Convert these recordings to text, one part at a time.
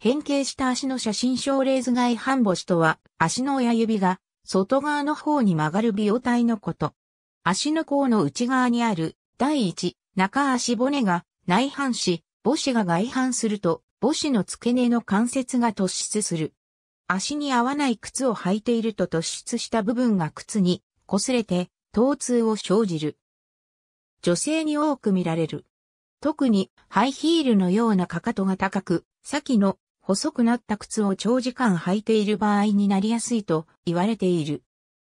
変形した足の写真症レーズ外反母趾とは、足の親指が外側の方に曲がる美容体のこと。足の甲の内側にある第一、中足骨が内反し、母趾が外反すると、母趾の付け根の関節が突出する。足に合わない靴を履いていると突出した部分が靴に擦れて、疼痛を生じる。女性に多く見られる。特にハイヒールのようなかかとが高く、先の細くなった靴を長時間履いている場合になりやすいと言われている。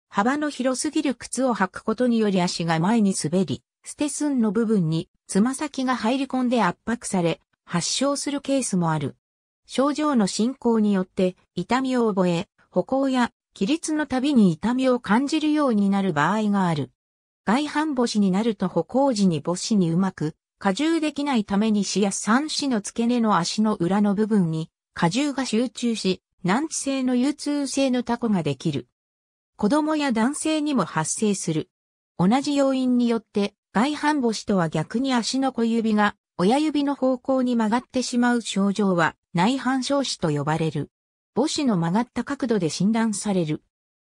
幅の広すぎる靴を履くことにより足が前に滑り、ステスンの部分につま先が入り込んで圧迫され、発症するケースもある。症状の進行によって痛みを覚え、歩行や起立のたびに痛みを感じるようになる場合がある。外反母趾になると歩行時に母趾にうまく、荷重できないために視や三趾の付け根の足の裏の部分に荷重が集中し、難治性の流通性のタコができる。子供や男性にも発生する。同じ要因によって、外反母趾とは逆に足の小指が親指の方向に曲がってしまう症状は内反症趾と呼ばれる。母趾の曲がった角度で診断される。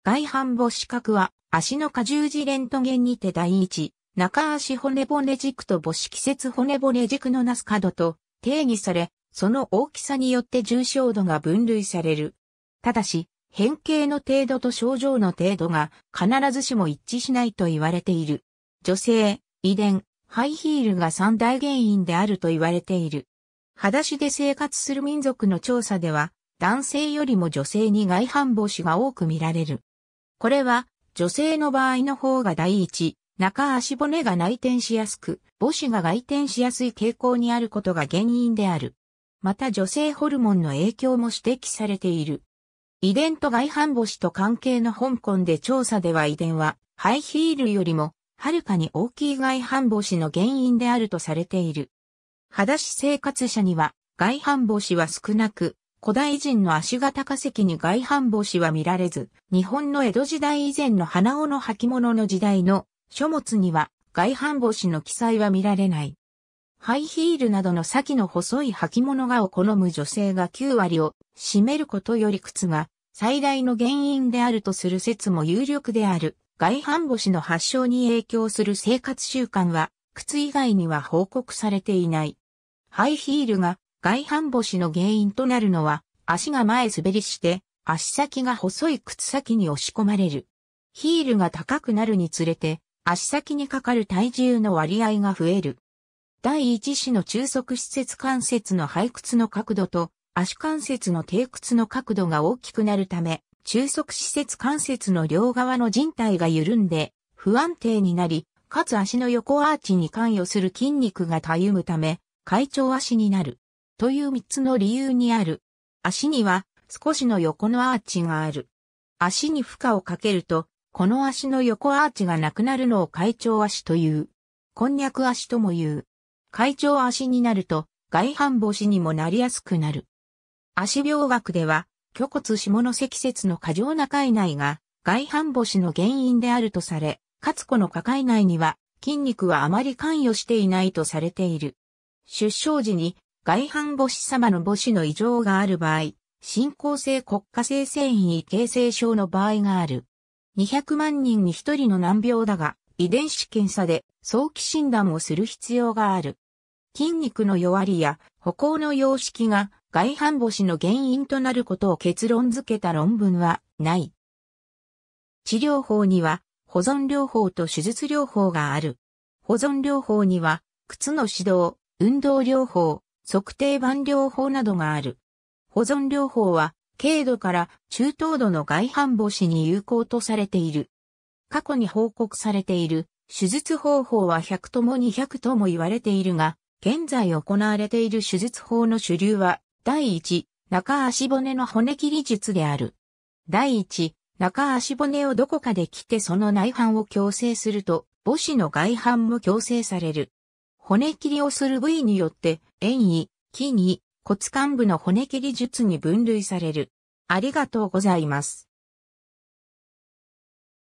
外反母趾角は足の荷重時レントゲンにて第一、中足骨骨軸と母趾季節骨骨軸のなす角と定義され、その大きさによって重症度が分類される。ただし、変形の程度と症状の程度が必ずしも一致しないと言われている。女性、遺伝、ハイヒールが三大原因であると言われている。裸足で生活する民族の調査では、男性よりも女性に外反母趾が多く見られる。これは、女性の場合の方が第一、中足骨が内転しやすく、母趾が外転しやすい傾向にあることが原因である。また女性ホルモンの影響も指摘されている。遺伝と外反母趾と関係の香港で調査では遺伝はハイヒールよりもはるかに大きい外反母趾の原因であるとされている。裸足生活者には外反母趾は少なく、古代人の足型化石に外反母趾は見られず、日本の江戸時代以前の花尾の履物の時代の書物には外反母趾の記載は見られない。ハイヒールなどの先の細い履物がを好む女性が9割を占めることより靴が最大の原因であるとする説も有力である。外反母趾の発症に影響する生活習慣は、靴以外には報告されていない。ハイヒールが外反母趾の原因となるのは、足が前滑りして、足先が細い靴先に押し込まれる。ヒールが高くなるにつれて、足先にかかる体重の割合が増える。第一子の中足施設関節の背屈の角度と足関節の低屈の角度が大きくなるため、中足施設関節の両側の人体が緩んで不安定になり、かつ足の横アーチに関与する筋肉がたゆむため、会長足になる。という3つの理由にある。足には少しの横のアーチがある。足に負荷をかけると、この足の横アーチがなくなるのを会長足という。こんにゃく足とも言う。会長足になると、外反母趾にもなりやすくなる。足病学では、虚骨下の積雪の過剰な海内が外反母趾の原因であるとされ、かつこの下海内には筋肉はあまり関与していないとされている。出生時に外反母趾様の母趾の異常がある場合、進行性国家性繊維形成症の場合がある。200万人に1人の難病だが、遺伝子検査で早期診断をする必要がある。筋肉の弱りや歩行の様式が外反母趾の原因となることを結論付けた論文はない。治療法には保存療法と手術療法がある。保存療法には靴の指導、運動療法、測定板療法などがある。保存療法は軽度から中等度の外反母趾に有効とされている。過去に報告されている手術方法は100とも200とも言われているが、現在行われている手術法の主流は、第1、中足骨の骨切り術である。第1、中足骨をどこかで切ってその内反を矯正すると、母子の外反も矯正される。骨切りをする部位によって、遠位、筋位、骨幹部の骨切り術に分類される。ありがとうございます。